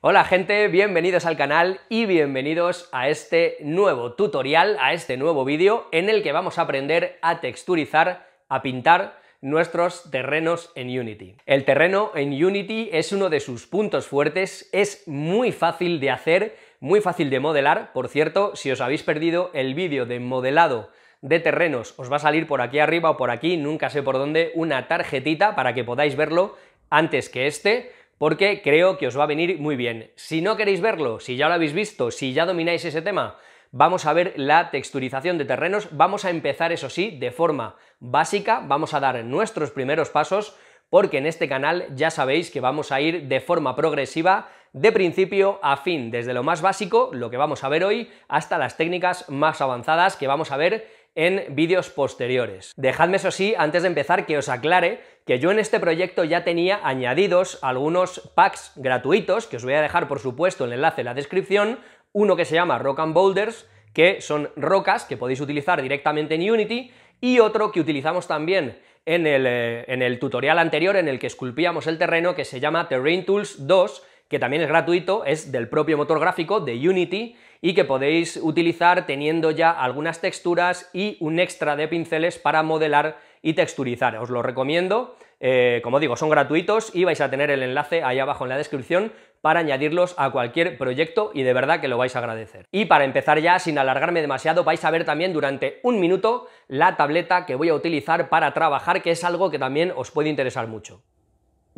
Hola gente, bienvenidos al canal y bienvenidos a este nuevo tutorial, a este nuevo vídeo en el que vamos a aprender a texturizar, a pintar nuestros terrenos en Unity. El terreno en Unity es uno de sus puntos fuertes, es muy fácil de hacer, muy fácil de modelar, por cierto, si os habéis perdido el vídeo de modelado de terrenos, os va a salir por aquí arriba o por aquí, nunca sé por dónde, una tarjetita para que podáis verlo antes que este, porque creo que os va a venir muy bien. Si no queréis verlo, si ya lo habéis visto, si ya domináis ese tema, vamos a ver la texturización de terrenos, vamos a empezar eso sí de forma básica, vamos a dar nuestros primeros pasos porque en este canal ya sabéis que vamos a ir de forma progresiva de principio a fin, desde lo más básico, lo que vamos a ver hoy, hasta las técnicas más avanzadas que vamos a ver en vídeos posteriores. Dejadme eso sí, antes de empezar, que os aclare que yo en este proyecto ya tenía añadidos algunos packs gratuitos, que os voy a dejar por supuesto el enlace en la descripción, uno que se llama Rock and Boulders, que son rocas que podéis utilizar directamente en Unity, y otro que utilizamos también en el, eh, en el tutorial anterior en el que esculpíamos el terreno, que se llama Terrain Tools 2, que también es gratuito, es del propio motor gráfico de Unity, y que podéis utilizar teniendo ya algunas texturas y un extra de pinceles para modelar y texturizar. Os lo recomiendo. Eh, como digo, son gratuitos y vais a tener el enlace ahí abajo en la descripción para añadirlos a cualquier proyecto y de verdad que lo vais a agradecer. Y para empezar ya, sin alargarme demasiado, vais a ver también durante un minuto la tableta que voy a utilizar para trabajar, que es algo que también os puede interesar mucho.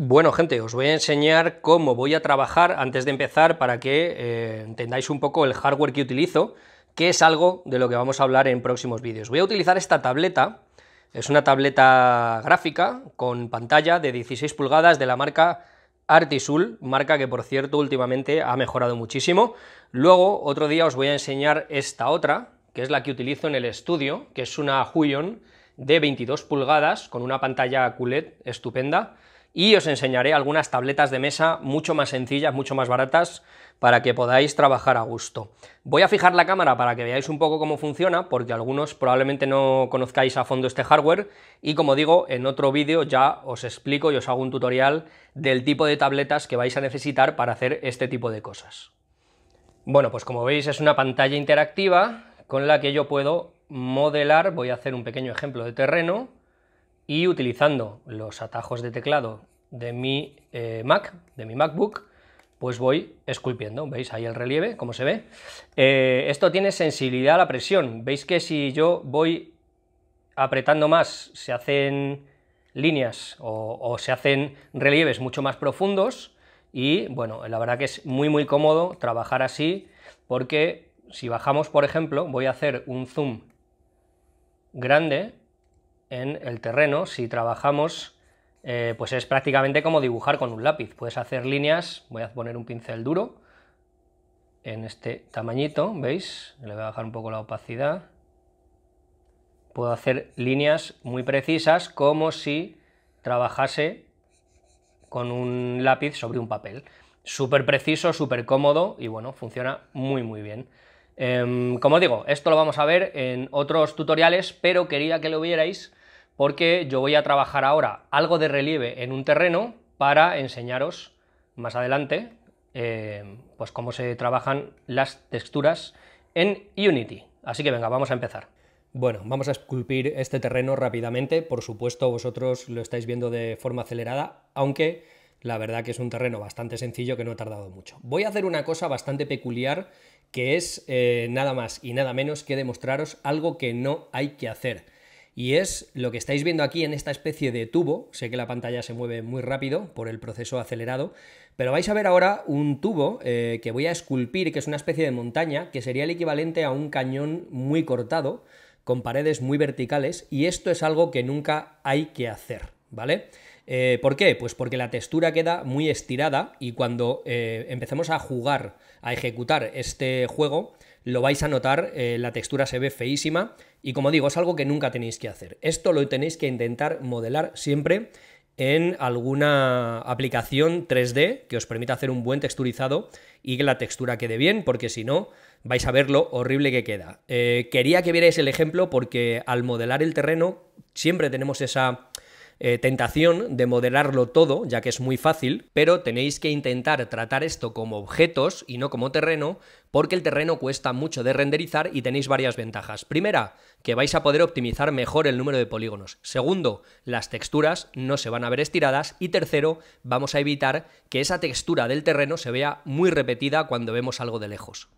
Bueno, gente, os voy a enseñar cómo voy a trabajar antes de empezar para que eh, entendáis un poco el hardware que utilizo, que es algo de lo que vamos a hablar en próximos vídeos. Voy a utilizar esta tableta, es una tableta gráfica con pantalla de 16 pulgadas de la marca Artisul, marca que por cierto últimamente ha mejorado muchísimo. Luego, otro día os voy a enseñar esta otra, que es la que utilizo en el estudio, que es una Huion de 22 pulgadas con una pantalla QLED estupenda y os enseñaré algunas tabletas de mesa mucho más sencillas, mucho más baratas, para que podáis trabajar a gusto. Voy a fijar la cámara para que veáis un poco cómo funciona, porque algunos probablemente no conozcáis a fondo este hardware, y como digo, en otro vídeo ya os explico y os hago un tutorial del tipo de tabletas que vais a necesitar para hacer este tipo de cosas. Bueno, pues como veis es una pantalla interactiva con la que yo puedo modelar, voy a hacer un pequeño ejemplo de terreno, y utilizando los atajos de teclado de mi eh, Mac, de mi MacBook, pues voy esculpiendo. ¿Veis ahí el relieve? como se ve? Eh, esto tiene sensibilidad a la presión. ¿Veis que si yo voy apretando más se hacen líneas o, o se hacen relieves mucho más profundos? Y bueno, la verdad que es muy muy cómodo trabajar así porque si bajamos, por ejemplo, voy a hacer un zoom grande en el terreno, si trabajamos, eh, pues es prácticamente como dibujar con un lápiz. Puedes hacer líneas, voy a poner un pincel duro en este tamañito, ¿veis? Le voy a bajar un poco la opacidad. Puedo hacer líneas muy precisas como si trabajase con un lápiz sobre un papel. Súper preciso, súper cómodo y bueno, funciona muy muy bien. Em, como digo, esto lo vamos a ver en otros tutoriales, pero quería que lo vierais porque yo voy a trabajar ahora algo de relieve en un terreno para enseñaros más adelante eh, pues cómo se trabajan las texturas en Unity. Así que venga, vamos a empezar. Bueno, vamos a esculpir este terreno rápidamente. Por supuesto, vosotros lo estáis viendo de forma acelerada, aunque la verdad que es un terreno bastante sencillo que no ha tardado mucho. Voy a hacer una cosa bastante peculiar que es eh, nada más y nada menos que demostraros algo que no hay que hacer. Y es lo que estáis viendo aquí en esta especie de tubo. Sé que la pantalla se mueve muy rápido por el proceso acelerado, pero vais a ver ahora un tubo eh, que voy a esculpir, que es una especie de montaña, que sería el equivalente a un cañón muy cortado, con paredes muy verticales, y esto es algo que nunca hay que hacer, ¿vale? Eh, ¿Por qué? Pues porque la textura queda muy estirada y cuando eh, empecemos a jugar, a ejecutar este juego, lo vais a notar, eh, la textura se ve feísima y como digo, es algo que nunca tenéis que hacer. Esto lo tenéis que intentar modelar siempre en alguna aplicación 3D que os permita hacer un buen texturizado y que la textura quede bien, porque si no, vais a ver lo horrible que queda. Eh, quería que vierais el ejemplo porque al modelar el terreno siempre tenemos esa eh, tentación de modelarlo todo, ya que es muy fácil, pero tenéis que intentar tratar esto como objetos y no como terreno, porque el terreno cuesta mucho de renderizar y tenéis varias ventajas. Primera, que vais a poder optimizar mejor el número de polígonos. Segundo, las texturas no se van a ver estiradas. Y tercero, vamos a evitar que esa textura del terreno se vea muy repetida cuando vemos algo de lejos.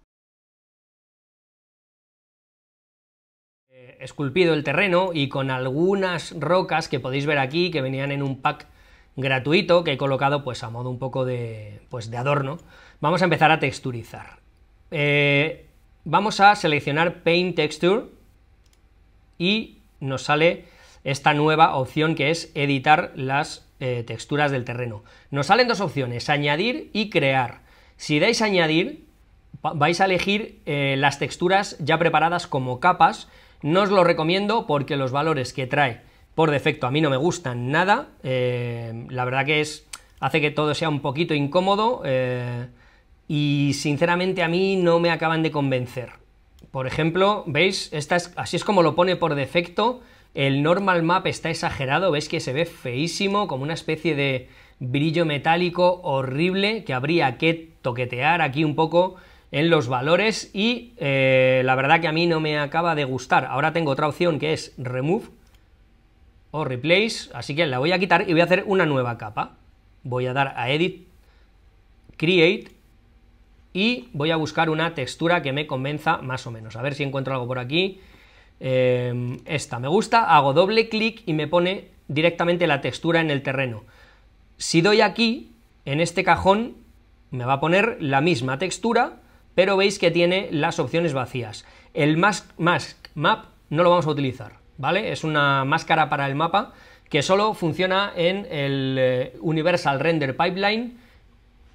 esculpido el terreno y con algunas rocas que podéis ver aquí que venían en un pack gratuito que he colocado pues a modo un poco de, pues, de adorno. Vamos a empezar a texturizar. Eh, vamos a seleccionar Paint Texture y nos sale esta nueva opción que es editar las eh, texturas del terreno. Nos salen dos opciones, añadir y crear. Si dais añadir, vais a elegir eh, las texturas ya preparadas como capas no os lo recomiendo porque los valores que trae por defecto a mí no me gustan nada. Eh, la verdad que es. hace que todo sea un poquito incómodo. Eh, y sinceramente a mí no me acaban de convencer. Por ejemplo, ¿veis? así es como lo pone por defecto. El normal map está exagerado, veis que se ve feísimo, como una especie de brillo metálico horrible que habría que toquetear aquí un poco en los valores y eh, la verdad que a mí no me acaba de gustar. Ahora tengo otra opción que es remove o replace, así que la voy a quitar y voy a hacer una nueva capa. Voy a dar a edit, create y voy a buscar una textura que me convenza más o menos. A ver si encuentro algo por aquí. Eh, esta me gusta, hago doble clic y me pone directamente la textura en el terreno. Si doy aquí, en este cajón, me va a poner la misma textura pero veis que tiene las opciones vacías. El mask, mask map no lo vamos a utilizar, ¿vale? Es una máscara para el mapa que solo funciona en el eh, Universal Render Pipeline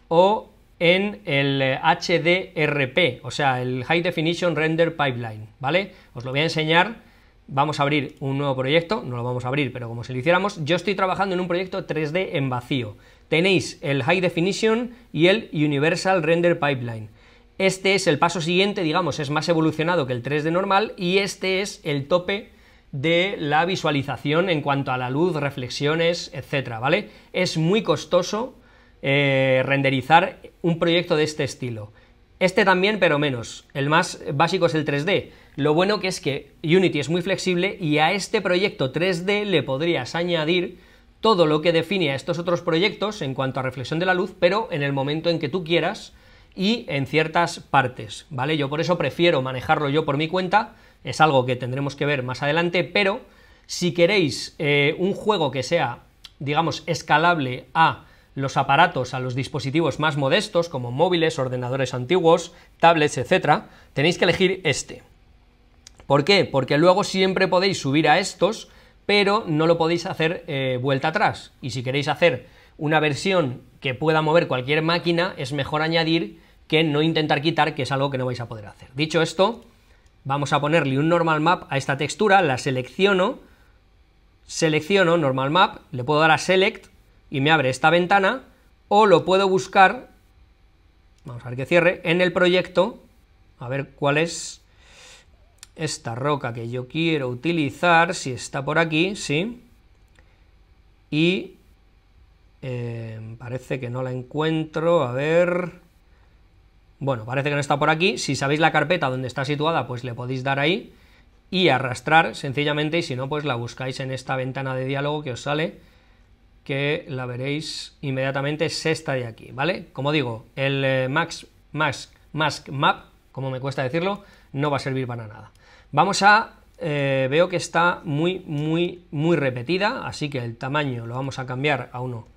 o en el HDRP, eh, o sea, el High Definition Render Pipeline, ¿vale? Os lo voy a enseñar. Vamos a abrir un nuevo proyecto, no lo vamos a abrir, pero como si lo hiciéramos, yo estoy trabajando en un proyecto 3D en vacío. Tenéis el High Definition y el Universal Render Pipeline. Este es el paso siguiente, digamos, es más evolucionado que el 3D normal y este es el tope de la visualización en cuanto a la luz, reflexiones, etcétera, ¿vale? Es muy costoso eh, renderizar un proyecto de este estilo. Este también, pero menos. El más básico es el 3D. Lo bueno que es que Unity es muy flexible y a este proyecto 3D le podrías añadir todo lo que define a estos otros proyectos en cuanto a reflexión de la luz, pero en el momento en que tú quieras, y en ciertas partes, ¿vale? Yo por eso prefiero manejarlo yo por mi cuenta, es algo que tendremos que ver más adelante, pero si queréis eh, un juego que sea, digamos, escalable a los aparatos, a los dispositivos más modestos, como móviles, ordenadores antiguos, tablets, etcétera, tenéis que elegir este. ¿Por qué? Porque luego siempre podéis subir a estos, pero no lo podéis hacer eh, vuelta atrás. Y si queréis hacer una versión que pueda mover cualquier máquina, es mejor añadir que no intentar quitar, que es algo que no vais a poder hacer. Dicho esto, vamos a ponerle un normal map a esta textura, la selecciono, selecciono normal map, le puedo dar a select y me abre esta ventana, o lo puedo buscar, vamos a ver que cierre, en el proyecto, a ver cuál es esta roca que yo quiero utilizar, si está por aquí, sí, y eh, parece que no la encuentro, a ver... Bueno, parece que no está por aquí. Si sabéis la carpeta donde está situada, pues le podéis dar ahí y arrastrar sencillamente y si no, pues la buscáis en esta ventana de diálogo que os sale, que la veréis inmediatamente, es esta de aquí, ¿vale? Como digo, el eh, Max, Max, Map, como me cuesta decirlo, no va a servir para nada. Vamos a... Eh, veo que está muy, muy, muy repetida, así que el tamaño lo vamos a cambiar a uno.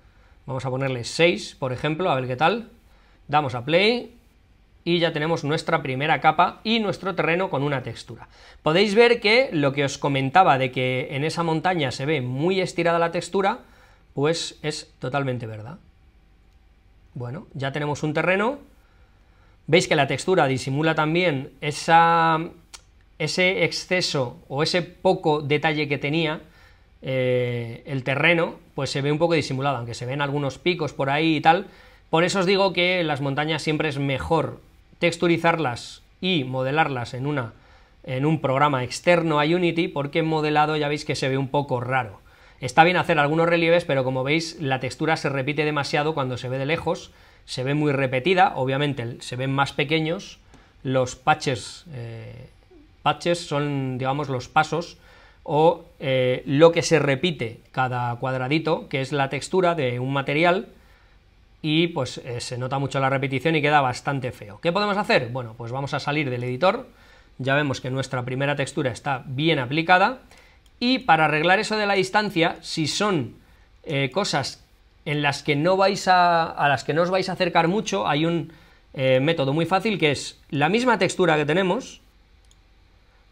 Vamos a ponerle 6, por ejemplo, a ver qué tal. Damos a play y ya tenemos nuestra primera capa y nuestro terreno con una textura. Podéis ver que lo que os comentaba de que en esa montaña se ve muy estirada la textura, pues es totalmente verdad. Bueno, ya tenemos un terreno. Veis que la textura disimula también esa, ese exceso o ese poco detalle que tenía eh, el terreno, pues se ve un poco disimulado, aunque se ven algunos picos por ahí y tal, por eso os digo que las montañas siempre es mejor texturizarlas y modelarlas en, una, en un programa externo a Unity, porque modelado ya veis que se ve un poco raro. Está bien hacer algunos relieves, pero como veis la textura se repite demasiado cuando se ve de lejos, se ve muy repetida, obviamente se ven más pequeños, los patches, eh, patches son digamos los pasos o eh, lo que se repite cada cuadradito, que es la textura de un material, y pues eh, se nota mucho la repetición y queda bastante feo. ¿Qué podemos hacer? Bueno, pues vamos a salir del editor, ya vemos que nuestra primera textura está bien aplicada y para arreglar eso de la distancia, si son eh, cosas en las que no vais a, a las que no os vais a acercar mucho, hay un eh, método muy fácil que es la misma textura que tenemos,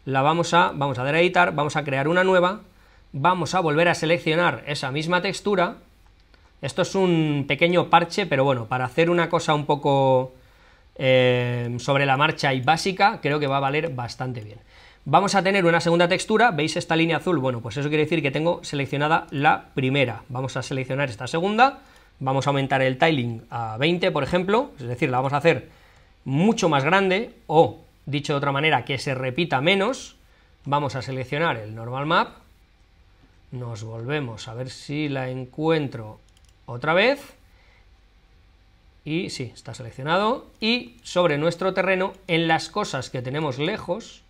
la vamos a, vamos a dar a editar, vamos a crear una nueva, vamos a volver a seleccionar esa misma textura, esto es un pequeño parche, pero bueno, para hacer una cosa un poco eh, sobre la marcha y básica, creo que va a valer bastante bien. Vamos a tener una segunda textura, ¿veis esta línea azul? Bueno, pues eso quiere decir que tengo seleccionada la primera. Vamos a seleccionar esta segunda, vamos a aumentar el tiling a 20, por ejemplo, es decir, la vamos a hacer mucho más grande, o, dicho de otra manera, que se repita menos. Vamos a seleccionar el normal map, nos volvemos a ver si la encuentro otra vez, y sí, está seleccionado, y sobre nuestro terreno, en las cosas que tenemos lejos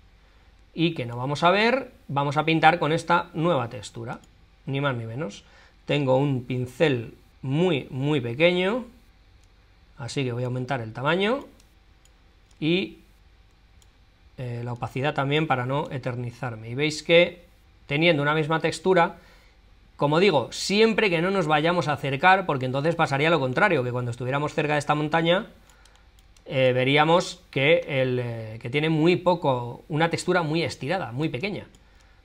y que no vamos a ver, vamos a pintar con esta nueva textura, ni más ni menos. Tengo un pincel muy, muy pequeño, así que voy a aumentar el tamaño y eh, la opacidad también para no eternizarme. Y veis que teniendo una misma textura, como digo, siempre que no nos vayamos a acercar, porque entonces pasaría lo contrario, que cuando estuviéramos cerca de esta montaña, eh, veríamos que, el, eh, tiene muy poco, una textura muy estirada, muy pequeña.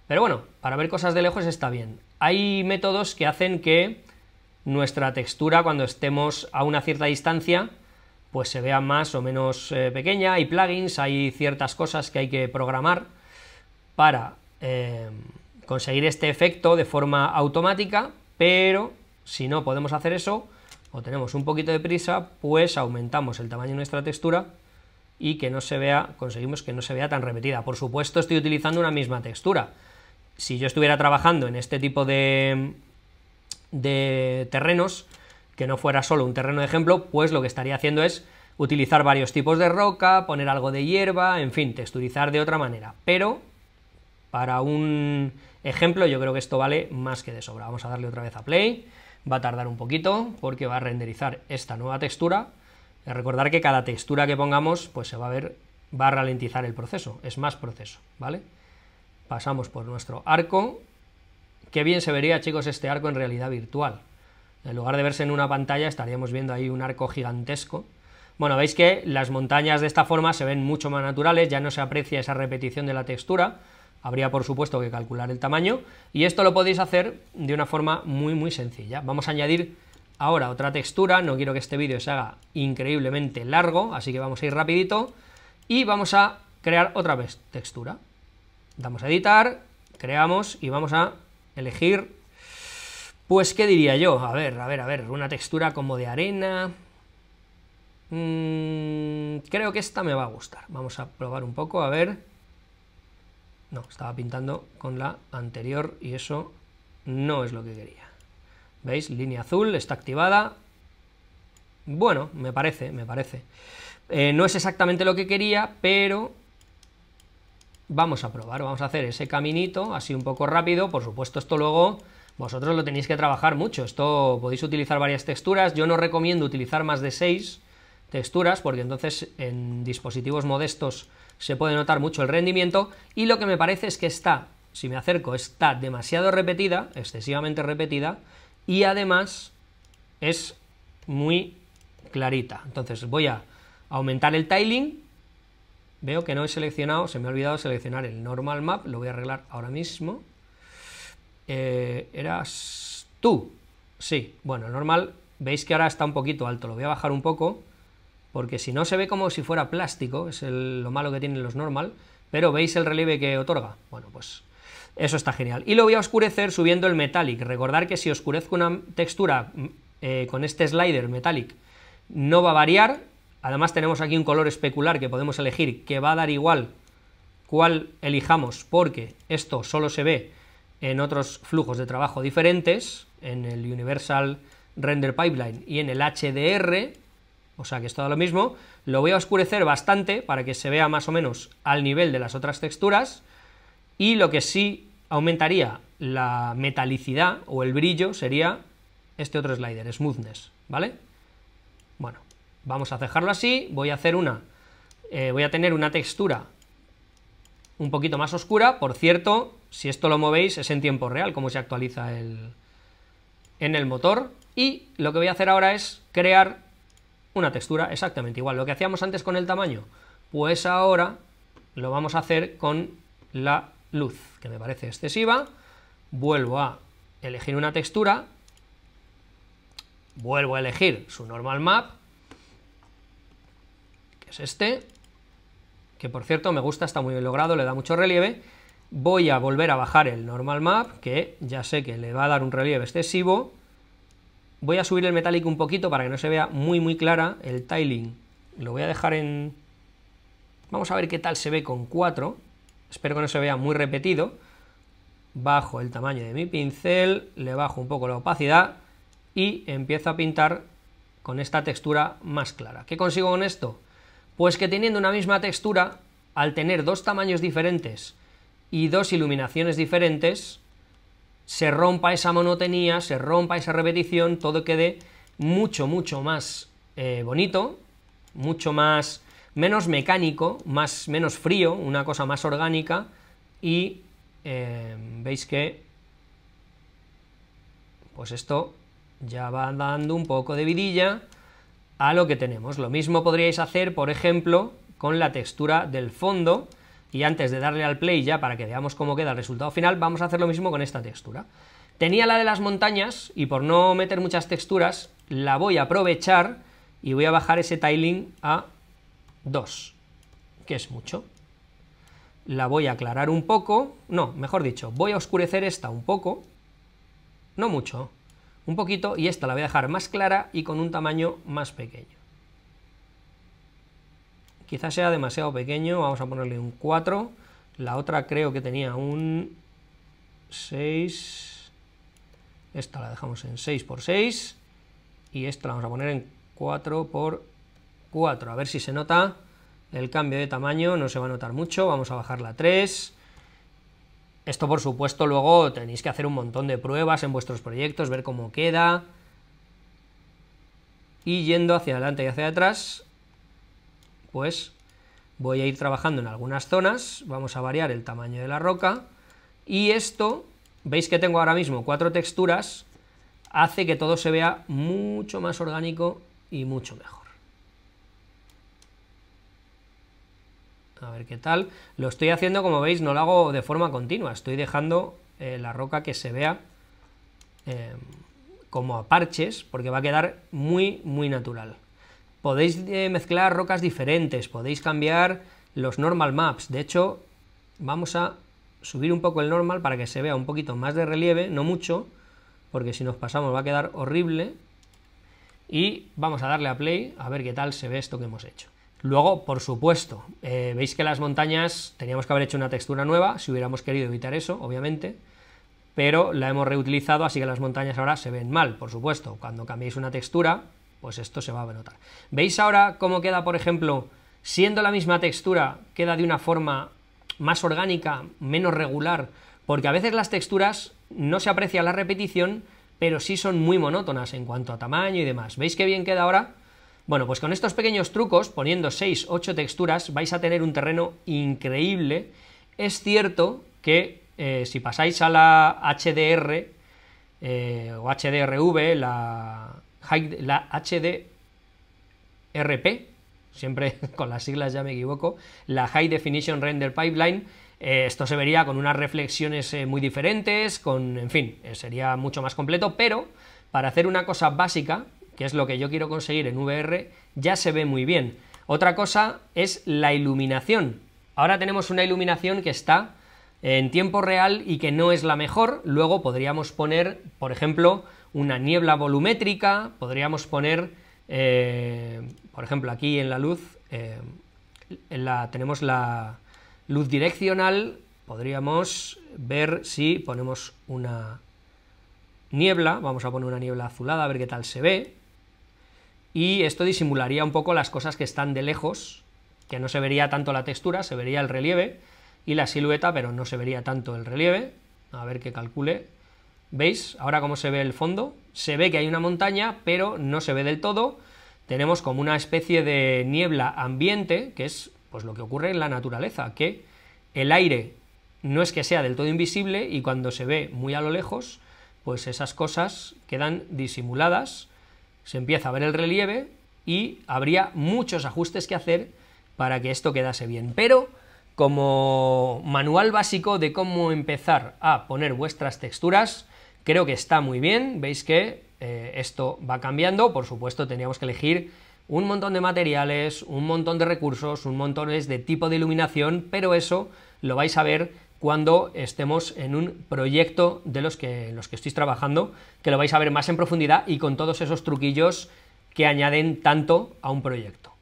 Pero bueno, para ver cosas de lejos está bien. Hay métodos que hacen que nuestra textura, cuando estemos a una cierta distancia, pues se vea más o menos eh, pequeña. Hay plugins, hay ciertas cosas que hay que programar para conseguir este efecto de forma automática, pero si no podemos hacer eso o tenemos un poquito de prisa, pues aumentamos el tamaño de nuestra textura y que no se vea, conseguimos que no se vea tan repetida. Por supuesto estoy utilizando una misma textura. Si yo estuviera trabajando en este tipo de, de terrenos, que no fuera solo un terreno de ejemplo, pues lo que estaría haciendo es utilizar varios tipos de roca, poner algo de hierba, en fin, texturizar de otra manera. Pero para un ejemplo, yo creo que esto vale más que de sobra. Vamos a darle otra vez a play, va a tardar un poquito porque va a renderizar esta nueva textura. Recordar que cada textura que pongamos pues se va a ver, va a ralentizar el proceso, es más proceso, ¿vale? Pasamos por nuestro arco. Qué bien se vería, chicos, este arco en realidad virtual. En lugar de verse en una pantalla, estaríamos viendo ahí un arco gigantesco. Bueno, veis que las montañas de esta forma se ven mucho más naturales, ya no se aprecia esa repetición de la textura, Habría, por supuesto, que calcular el tamaño y esto lo podéis hacer de una forma muy, muy sencilla. Vamos a añadir ahora otra textura, no quiero que este vídeo se haga increíblemente largo, así que vamos a ir rapidito y vamos a crear otra vez textura. Damos a editar, creamos y vamos a elegir, pues, ¿qué diría yo? A ver, a ver, a ver, una textura como de arena, mm, creo que esta me va a gustar. Vamos a probar un poco, a ver. No, estaba pintando con la anterior y eso no es lo que quería. ¿Veis? Línea azul, está activada. Bueno, me parece, me parece. Eh, no es exactamente lo que quería, pero vamos a probar, vamos a hacer ese caminito así un poco rápido. Por supuesto, esto luego vosotros lo tenéis que trabajar mucho. Esto podéis utilizar varias texturas. Yo no recomiendo utilizar más de seis texturas porque entonces en dispositivos modestos se puede notar mucho el rendimiento y lo que me parece es que está, si me acerco, está demasiado repetida, excesivamente repetida y además es muy clarita. Entonces voy a aumentar el tiling, veo que no he seleccionado, se me ha olvidado seleccionar el normal map, lo voy a arreglar ahora mismo. Eh, eras tú, sí, bueno, normal, veis que ahora está un poquito alto, lo voy a bajar un poco porque si no se ve como si fuera plástico, es lo malo que tienen los normal, pero veis el relieve que otorga. Bueno, pues eso está genial. Y lo voy a oscurecer subiendo el metallic. Recordar que si oscurezco una textura mm, eh, con este slider metallic no va a variar. Además tenemos aquí un color especular que podemos elegir que va a dar igual cuál elijamos porque esto solo se ve en otros flujos de trabajo diferentes, en el Universal Render Pipeline y en el HDR, o sea que es todo lo mismo, lo voy a oscurecer bastante para que se vea más o menos al nivel de las otras texturas y lo que sí aumentaría la metalicidad o el brillo sería este otro slider, smoothness, ¿vale? Bueno, vamos a dejarlo así, voy a hacer una, eh, voy a tener una textura un poquito más oscura, por cierto, si esto lo movéis es en tiempo real como se actualiza el, en el motor y lo que voy a hacer ahora es crear una textura exactamente igual. Lo que hacíamos antes con el tamaño, pues ahora lo vamos a hacer con la luz, que me parece excesiva. Vuelvo a elegir una textura, vuelvo a elegir su normal map, que es este, que por cierto me gusta, está muy bien logrado, le da mucho relieve. Voy a volver a bajar el normal map, que ya sé que le va a dar un relieve excesivo, Voy a subir el metálico un poquito para que no se vea muy muy clara el tiling. Lo voy a dejar en... Vamos a ver qué tal se ve con 4. Espero que no se vea muy repetido. Bajo el tamaño de mi pincel, le bajo un poco la opacidad y empiezo a pintar con esta textura más clara. ¿Qué consigo con esto? Pues que teniendo una misma textura, al tener dos tamaños diferentes y dos iluminaciones diferentes, se rompa esa monotonía, se rompa esa repetición, todo quede mucho, mucho más eh, bonito, mucho más, menos mecánico, más, menos frío, una cosa más orgánica y eh, veis que pues esto ya va dando un poco de vidilla a lo que tenemos. Lo mismo podríais hacer, por ejemplo, con la textura del fondo, y antes de darle al play ya para que veamos cómo queda el resultado final, vamos a hacer lo mismo con esta textura. Tenía la de las montañas y por no meter muchas texturas, la voy a aprovechar y voy a bajar ese tiling a 2, que es mucho. La voy a aclarar un poco, no, mejor dicho, voy a oscurecer esta un poco, no mucho, un poquito, y esta la voy a dejar más clara y con un tamaño más pequeño. Quizás sea demasiado pequeño, vamos a ponerle un 4. La otra creo que tenía un 6. Esta la dejamos en 6 por 6. Y esta la vamos a poner en 4 por 4. A ver si se nota el cambio de tamaño, no se va a notar mucho. Vamos a bajarla a 3. Esto, por supuesto, luego tenéis que hacer un montón de pruebas en vuestros proyectos, ver cómo queda. Y yendo hacia adelante y hacia atrás, pues voy a ir trabajando en algunas zonas, vamos a variar el tamaño de la roca, y esto, veis que tengo ahora mismo cuatro texturas, hace que todo se vea mucho más orgánico y mucho mejor. A ver qué tal. Lo estoy haciendo, como veis, no lo hago de forma continua, estoy dejando eh, la roca que se vea eh, como a parches, porque va a quedar muy, muy natural. Podéis eh, mezclar rocas diferentes, podéis cambiar los normal maps. De hecho, vamos a subir un poco el normal para que se vea un poquito más de relieve, no mucho, porque si nos pasamos va a quedar horrible. Y vamos a darle a play a ver qué tal se ve esto que hemos hecho. Luego, por supuesto, eh, veis que las montañas teníamos que haber hecho una textura nueva, si hubiéramos querido evitar eso, obviamente, pero la hemos reutilizado, así que las montañas ahora se ven mal, por supuesto. Cuando cambiéis una textura, pues esto se va a notar. ¿Veis ahora cómo queda, por ejemplo, siendo la misma textura, queda de una forma más orgánica, menos regular? Porque a veces las texturas no se aprecia la repetición, pero sí son muy monótonas en cuanto a tamaño y demás. ¿Veis qué bien queda ahora? Bueno, pues con estos pequeños trucos, poniendo 6, 8 texturas, vais a tener un terreno increíble. Es cierto que eh, si pasáis a la HDR eh, o HDRV, la, la HDRP, siempre con las siglas ya me equivoco, la High Definition Render Pipeline. Eh, esto se vería con unas reflexiones eh, muy diferentes, con, en fin, eh, sería mucho más completo, pero para hacer una cosa básica, que es lo que yo quiero conseguir en VR, ya se ve muy bien. Otra cosa es la iluminación. Ahora tenemos una iluminación que está en tiempo real y que no es la mejor. Luego podríamos poner, por ejemplo, una niebla volumétrica, podríamos poner, eh, por ejemplo, aquí en la luz, eh, la, tenemos la luz direccional, podríamos ver si ponemos una niebla, vamos a poner una niebla azulada a ver qué tal se ve, y esto disimularía un poco las cosas que están de lejos, que no se vería tanto la textura, se vería el relieve y la silueta, pero no se vería tanto el relieve, a ver que calcule, ¿Veis ahora cómo se ve el fondo? Se ve que hay una montaña, pero no se ve del todo. Tenemos como una especie de niebla ambiente, que es pues lo que ocurre en la naturaleza, que el aire no es que sea del todo invisible y cuando se ve muy a lo lejos, pues esas cosas quedan disimuladas, se empieza a ver el relieve y habría muchos ajustes que hacer para que esto quedase bien. Pero como manual básico de cómo empezar a poner vuestras texturas, Creo que está muy bien, veis que eh, esto va cambiando, por supuesto teníamos que elegir un montón de materiales, un montón de recursos, un montón de tipo de iluminación, pero eso lo vais a ver cuando estemos en un proyecto de los que, los que estoy trabajando, que lo vais a ver más en profundidad y con todos esos truquillos que añaden tanto a un proyecto.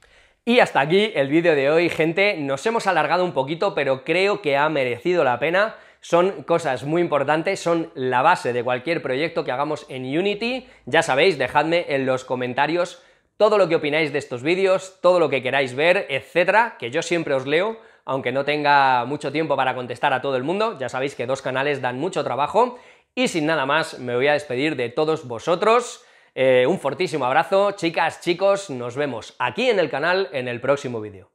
Y hasta aquí el vídeo de hoy, gente. Nos hemos alargado un poquito, pero creo que ha merecido la pena. Son cosas muy importantes, son la base de cualquier proyecto que hagamos en Unity. Ya sabéis, dejadme en los comentarios todo lo que opináis de estos vídeos, todo lo que queráis ver, etcétera, que yo siempre os leo aunque no tenga mucho tiempo para contestar a todo el mundo, ya sabéis que dos canales dan mucho trabajo, y sin nada más me voy a despedir de todos vosotros, eh, un fortísimo abrazo, chicas, chicos, nos vemos aquí en el canal en el próximo vídeo.